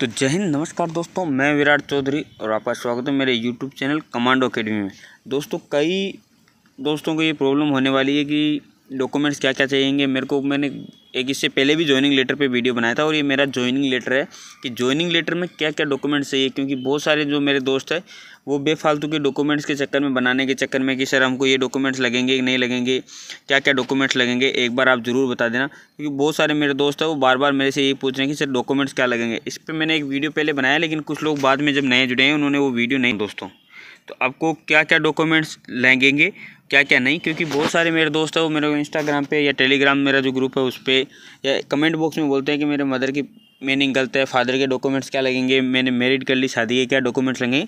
तो जय हिंद नमस्कार दोस्तों मैं विराट चौधरी और आपका स्वागत है मेरे यूट्यूब चैनल कमांडो अकेडमी में दोस्तों कई दोस्तों को ये प्रॉब्लम होने वाली है कि डॉक्यूमेंट्स क्या क्या चाहिए मेरे को मैंने एक इससे पहले भी ज्वाइनिंग लेटर पे वीडियो बनाया था और ये मेरा ज्वाइनिंग लेटर है कि ज्वाइनिंग लेटर में क्या क्या डॉक्यूमेंट्स चाहिए क्योंकि बहुत सारे जो मेरे दोस्त है वो बेफालतू के डॉक्यूमेंट्स के चक्कर में बनाने के चक्कर में कि सर हमको ये डॉक्यूमेंट्स लगेंगे कि नहीं लगेंगे क्या क्या डॉक्यूमेंट्स लगेंगे एक बार आप ज़रूर बता देना क्योंकि बहुत सारे मेरे दोस्त है वो बार बार मेरे से ये पूछ रहे हैं कि सर डॉक्यूमेंट्स क्या लगेंगे इस पर मैंने एक वीडियो पहले बनाया लेकिन कुछ लोग बाद में जब नए जुड़े हैं उन्होंने वो वीडियो नहीं दोस्तों तो आपको क्या क्या डॉक्यूमेंट्स लगेंगे क्या क्या नहीं क्योंकि बहुत सारे मेरे दोस्त हैं वो मेरे को इंस्टाग्राम पे या टेलीग्राम मेरा जो ग्रुप है उस पर या कमेंट बॉक्स में बोलते हैं कि मेरे मदर की मीनिंग गलत है फादर के डॉक्यूमेंट्स क्या लगेंगे मैंने मेरिड कर ली शादी के क्या डॉक्यूमेंट्स लगेंगे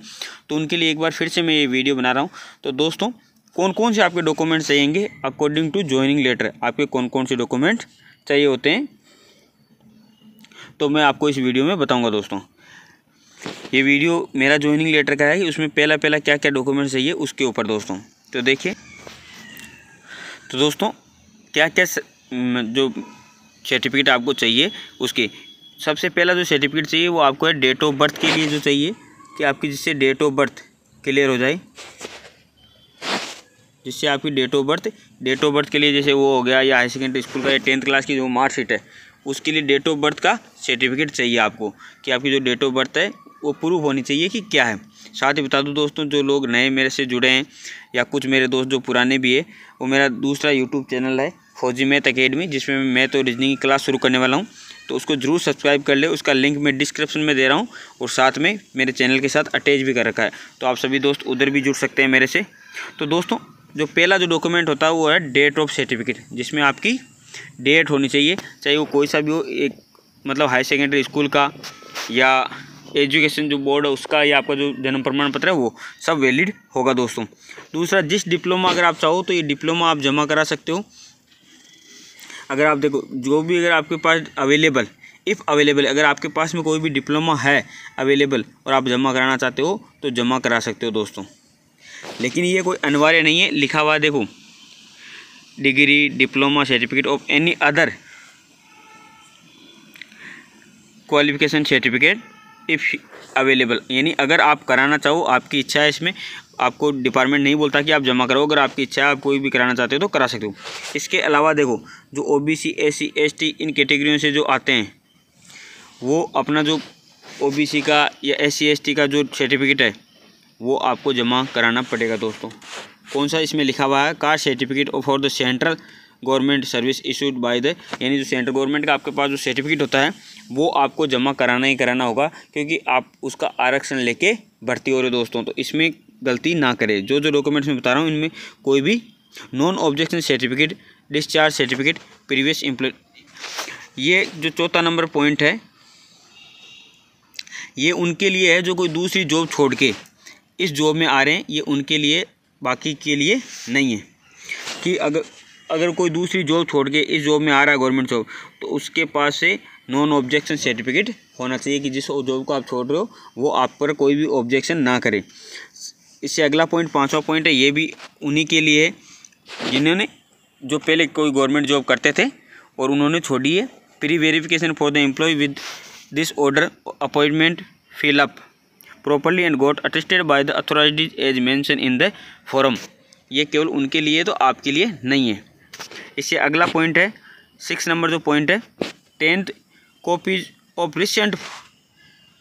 तो उनके लिए एक बार फिर से मैं ये वीडियो बना रहा हूँ तो दोस्तों कौन कौन से आपके डॉक्यूमेंट्स चाहिएंगे अकॉर्डिंग टू ज्वाइनिंग लेटर आपके कौन कौन से डॉक्यूमेंट्स चाहिए होते हैं तो मैं आपको इस वीडियो में बताऊँगा दोस्तों ये वीडियो मेरा ज्वाइनिंग लेटर का है उसमें पहला पहला क्या क्या डॉक्यूमेंट्स चाहिए उसके ऊपर दोस्तों तो देखिए तो दोस्तों क्या क्या स, जो सर्टिफिकेट आपको चाहिए उसके सबसे पहला जो सर्टिफिकेट चाहिए वो आपको है डेट ऑफ बर्थ के लिए जो चाहिए कि आपकी जिससे डेट ऑफ बर्थ क्लियर हो जाए जिससे आपकी date of birth date of birth के लिए जैसे वो हो गया या हाई सेकेंडरी स्कूल का या टेंथ क्लास की जो मार्कशीट है उसके लिए डेट ऑफ बर्थ का सर्टिफिकेट चाहिए आपको कि आपकी जो डेट ऑफ बर्थ है वो प्रूफ होनी चाहिए कि क्या है साथ ही बता दूँ दोस्तों जो लोग नए मेरे से जुड़े हैं या कुछ मेरे दोस्त जो पुराने भी है वो मेरा दूसरा यूट्यूब चैनल है फौजी मैथ अकेडमी जिसमें मैं तो रीजनिंग क्लास शुरू करने वाला हूँ तो उसको जरूर सब्सक्राइब कर ले उसका लिंक मैं डिस्क्रिप्शन में दे रहा हूँ और साथ में मेरे चैनल के साथ अटैच भी कर रखा है तो आप सभी दोस्त उधर भी जुड़ सकते हैं मेरे से तो दोस्तों जो पहला जो डॉक्यूमेंट होता है वो है डेट ऑफ सर्टिफिकेट जिसमें आपकी डेट होनी चाहिए चाहे वो कोई सा भी हो एक मतलब हाई सेकेंडरी स्कूल का या एजुकेशन जो बोर्ड है उसका या आपका जो जन्म प्रमाण पत्र है वो सब वैलिड होगा दोस्तों दूसरा जिस डिप्लोमा अगर आप चाहो तो ये डिप्लोमा आप जमा करा सकते हो अगर आप देखो जो भी अगर आपके पास अवेलेबल इफ़ अवेलेबल अगर आपके पास में कोई भी डिप्लोमा है अवेलेबल और आप जमा कराना चाहते हो तो जमा करा सकते हो दोस्तों लेकिन ये कोई अनिवार्य नहीं है लिखा हुआ देखो degree diploma certificate of any other qualification certificate if available यानी अगर आप कराना चाहो आपकी इच्छा है इसमें आपको डिपार्टमेंट नहीं बोलता कि आप जमा करो अगर आपकी इच्छा है आप कोई भी कराना चाहते हो तो करा सकते हो इसके अलावा देखो जो O B C S C S T इन कैटेगरियों से जो आते हैं वो अपना जो ओ बी सी का या एस सी एस टी का जो सर्टिफिकेट है वो आपको जमा कराना पड़ेगा दोस्तों कौन सा इसमें लिखा हुआ है caste certificate for the central government service issued by the यानी जो सेंट्रल गवर्नमेंट का आपके पास जो सर्टिफिकेट होता है वो आपको जमा कराना ही कराना होगा क्योंकि आप उसका आरक्षण लेके भर्ती हो रहे हो दोस्तों तो इसमें गलती ना करें जो जो डॉक्यूमेंट्स मैं बता रहा हूँ इनमें कोई भी non objection certificate discharge certificate previous employ ये जो चौथा नंबर पॉइंट है ये उनके लिए है जो कोई दूसरी जॉब छोड़ के इस जॉब में आ रहे हैं ये उनके लिए बाकी के लिए नहीं है कि अगर अगर कोई दूसरी जॉब छोड़ के इस जॉब में आ रहा है गवर्नमेंट जॉब तो उसके पास से नॉन ऑब्जेक्शन सर्टिफिकेट होना चाहिए कि जिस जॉब को आप छोड़ रहे हो वो आप पर कोई भी ऑब्जेक्शन ना करे इससे अगला पॉइंट पाँचवा पॉइंट है ये भी उन्हीं के लिए है जिन्होंने जो पहले कोई गवर्नमेंट जॉब करते थे और उन्होंने छोड़ी है pre verification for the employ with this order appointment fill up properly and got attested by the authorities as mention in the form ये केवल उनके लिए तो आपके लिए नहीं है इससे अगला पॉइंट है सिक्स नंबर जो पॉइंट है tenth copies of recent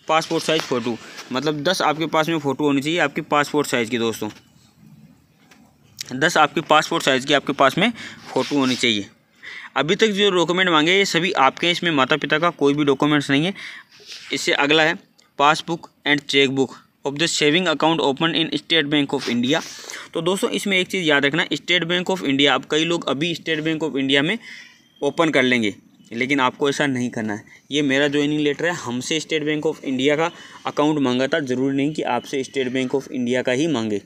passport size photo मतलब दस आपके पास में फ़ोटो होनी चाहिए आपकी पासपोर्ट साइज़ की दोस्तों दस आपकी पासपोर्ट साइज़ की आपके पास में फ़ोटो होनी चाहिए अभी तक जो डॉक्यूमेंट मांगे ये सभी आपके हैं इसमें माता पिता का कोई भी डॉक्यूमेंट्स नहीं है इससे अगला है passbook and chequebook of the saving account open in State Bank of India तो दोस्तों इसमें एक चीज़ याद रखना स्टेट बैंक ऑफ इंडिया आप कई लोग अभी स्टेट बैंक ऑफ इंडिया में ओपन कर लेंगे लेकिन आपको ऐसा नहीं करना है ये मेरा ज्वाइनिंग लेटर है हमसे स्टेट बैंक ऑफ इंडिया का अकाउंट मांगा था ज़रूरी नहीं कि आपसे स्टेट बैंक ऑफ इंडिया का ही मांगे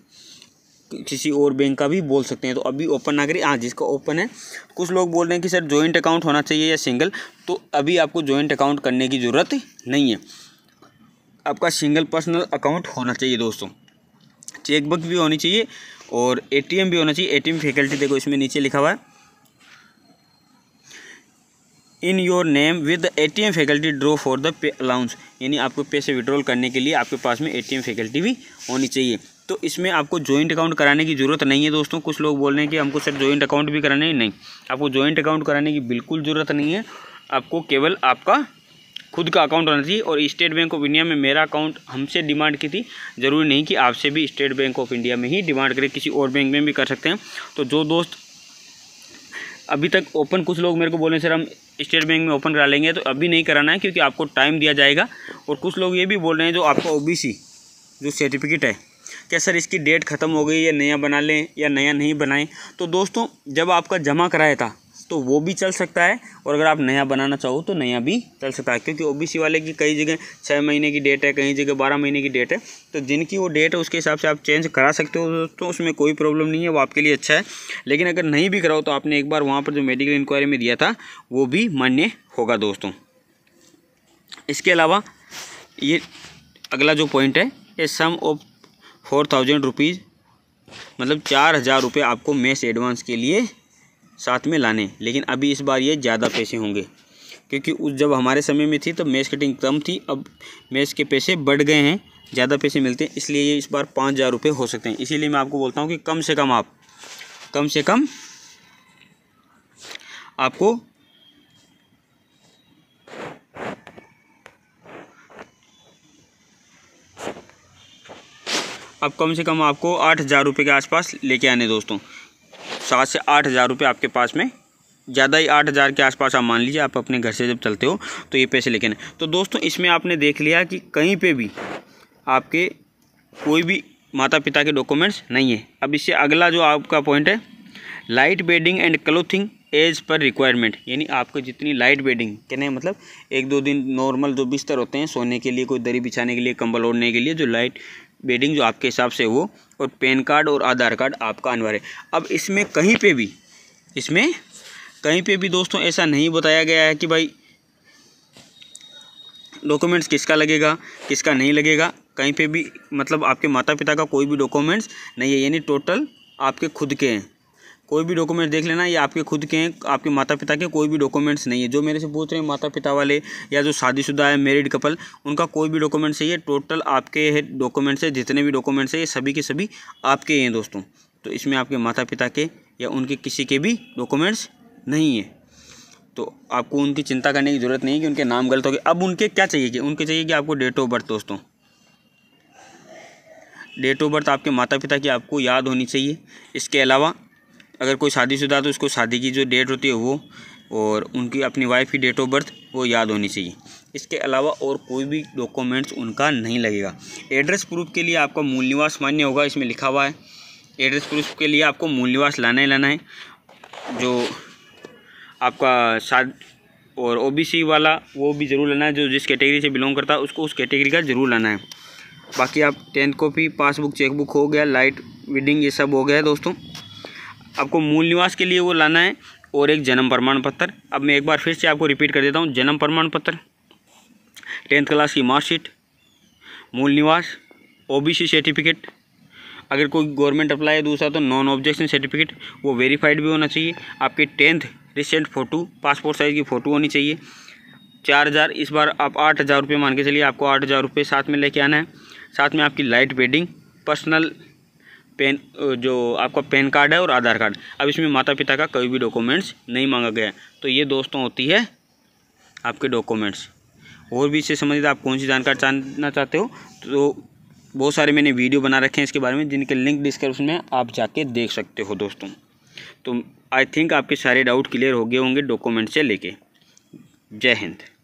किसी और बैंक का भी बोल सकते हैं तो अभी ओपन ना करिए हाँ जिसका ओपन है कुछ लोग बोल रहे हैं कि सर जॉइंट अकाउंट होना चाहिए या सिंगल तो अभी आपको जॉइंट अकाउंट करने की ज़रूरत नहीं है आपका सिंगल पर्सनल अकाउंट होना चाहिए दोस्तों चेकबुक भी होनी चाहिए और एटीएम भी होना चाहिए एटीएम फैकल्टी देखो इसमें नीचे लिखा हुआ है in your name with A T M faculty draw for the pay allowance यानी आपको पैसे विड्रॉल करने के लिए आपके पास में ए टी एम फैकल्टी भी होनी चाहिए तो इसमें आपको जॉइंट अकाउंट कराने की ज़रूरत नहीं है दोस्तों कुछ लोग बोल रहे हैं कि हमको सर जॉइंट अकाउंट भी कराना है नहीं आपको जॉइंट अकाउंट कराने की बिल्कुल ज़रूरत नहीं है आपको केवल आपका खुद का अकाउंट होना चाहिए और स्टेट बैंक ऑफ इंडिया में मेरा अकाउंट हमसे डिमांड की थी ज़रूरी नहीं कि आपसे भी स्टेट बैंक ऑफ इंडिया में ही डिमांड करें किसी और बैंक में भी कर सकते हैं तो जो दोस्त अभी तक ओपन कुछ लोग मेरे को बोले सर हम स्टेट बैंक में ओपन करा लेंगे तो अभी नहीं कराना है क्योंकि आपको टाइम दिया जाएगा और कुछ लोग ये भी बोल रहे हैं जो आपका ओ जो सर्टिफिकेट है क्या सर इसकी डेट ख़त्म हो गई या नया बना लें या नया नहीं बनाएं तो दोस्तों जब आपका जमा कराया था तो वो भी चल सकता है और अगर आप नया बनाना चाहो तो नया भी चल सकता है क्योंकि ओबीसी वाले की कई जगह छः महीने की डेट है कई जगह बारह महीने की डेट है तो जिनकी वो डेट है उसके हिसाब से आप चेंज करा सकते हो तो उसमें कोई प्रॉब्लम नहीं है वो आपके लिए अच्छा है लेकिन अगर नहीं भी कराओ तो आपने एक बार वहाँ पर जो मेडिकल इंक्वायरी में दिया था वो भी मान्य होगा दोस्तों इसके अलावा ये अगला जो पॉइंट है ये sum of four thousand rupees मतलब चार हज़ार रुपये आपको मेस एडवांस के लिए साथ में लाने लेकिन अभी इस बार ये ज़्यादा पैसे होंगे क्योंकि उस जब हमारे समय में थी तो मैच कटिंग कम थी अब मैच के पैसे बढ़ गए हैं ज़्यादा पैसे मिलते हैं इसलिए ये इस बार पाँच हज़ार रुपये हो सकते हैं इसीलिए मैं आपको बोलता हूँ कि कम से कम आप कम से कम आपको अब कम से कम आपको आठ हज़ार रुपये के आसपास लेके आने दोस्तों सात से आठ हज़ार रुपये आपके पास में ज़्यादा ही आठ हज़ार के आसपास आप मान लीजिए आप अपने घर से जब चलते हो तो ये पैसे लेके तो दोस्तों इसमें आपने देख लिया कि कहीं पे भी आपके कोई भी माता पिता के डॉक्यूमेंट्स नहीं है अब इससे अगला जो आपका पॉइंट है light bedding and clothing as per requirement यानी आपको जितनी लाइट बेडिंग कहने मतलब एक दो दिन नॉर्मल जो बिस्तर होते हैं सोने के लिए कोई दरी बिछाने के लिए कंबल ओढ़ने के लिए जो लाइट बेडिंग जो आपके हिसाब से हो और पैन कार्ड और आधार कार्ड आपका अनिवार्य अब इसमें कहीं पे भी इसमें कहीं पे भी दोस्तों ऐसा नहीं बताया गया है कि भाई डॉक्यूमेंट्स किसका लगेगा किसका नहीं लगेगा कहीं पे भी मतलब आपके माता पिता का कोई भी डॉक्यूमेंट्स नहीं है यानी टोटल आपके खुद के हैं कोई भी डॉक्यूमेंट देख लेना ये आपके खुद के हैं आपके माता पिता के कोई भी डॉक्यूमेंट्स नहीं है जो मेरे से पूछ रहे हैं माता पिता वाले या जो शादीशुदा है मेरिड कपल उनका कोई भी डॉक्यूमेंट्स है ये टोटल आपके है डॉक्यूमेंट्स है जितने भी डॉक्यूमेंट्स है ये सभी के सभी आपके हैं दोस्तों तो इसमें आपके माता पिता के या उनके किसी के भी डॉक्यूमेंट्स नहीं है तो आपको उनकी चिंता करने की ज़रूरत नहीं है कि उनके नाम गलत हो गए अब उनके क्या चाहिए कि उनके चाहिए कि आपको डेट ऑफ बर्थ दोस्तों डेट ऑफ बर्थ आपके माता पिता की आपको याद होनी चाहिए इसके अलावा अगर कोई शादीशुदा तो उसको शादी की जो डेट होती है वो और उनकी अपनी वाइफ की डेट ऑफ बर्थ वो याद होनी चाहिए इसके अलावा और कोई भी डॉक्यूमेंट्स उनका नहीं लगेगा एड्रेस प्रूफ के लिए आपका मूल निवास मान्य होगा इसमें लिखा हुआ है एड्रेस प्रूफ के लिए आपको मूल निवास लाना ही लाना है जो आपका शाद और ओबीसी वाला वो भी ज़रूर लाना है जो जिस कैटेगरी से बिलोंग करता है उसको उस कैटेगरी का ज़रूर लाना है बाकी आप टेंथ कॉपी पासबुक चेकबुक हो गया लाइट वीडिंग ये सब हो गया है दोस्तों आपको मूल निवास के लिए वो लाना है और एक जन्म प्रमाण पत्र अब मैं एक बार फिर से आपको रिपीट कर देता हूँ जन्म प्रमाण पत्र टेंथ क्लास की मार्कशीट मूल निवास ओबीसी सर्टिफिकेट अगर कोई गवर्नमेंट अप्लाई है दूसरा तो नॉन ऑब्जेक्शन सर्टिफिकेट वो वेरीफाइड भी होना चाहिए आपकी tenth recent photo passport size की फ़ोटो होनी चाहिए चार हज़ार इस बार आप आठ हज़ार रुपये मान के चलिए आपको आठ हज़ार रुपये साथ में लेके आना है साथ में आपकी लाइट वेडिंग पर्सनल पेन जो आपका पैन कार्ड है और आधार कार्ड अब इसमें माता पिता का कोई भी डॉक्यूमेंट्स नहीं मांगा गया तो ये दोस्तों होती है आपके डॉक्यूमेंट्स और भी इससे संबंधित आप कौन सी जानकारी जानना चाहते हो तो बहुत सारे मैंने वीडियो बना रखे हैं इसके बारे में जिनके लिंक डिस्क्रिप्शन में आप जाके देख सकते हो दोस्तों तो आई थिंक आपके सारे डाउट क्लियर हो गए होंगे डॉक्यूमेंट्स से लेके जय हिंद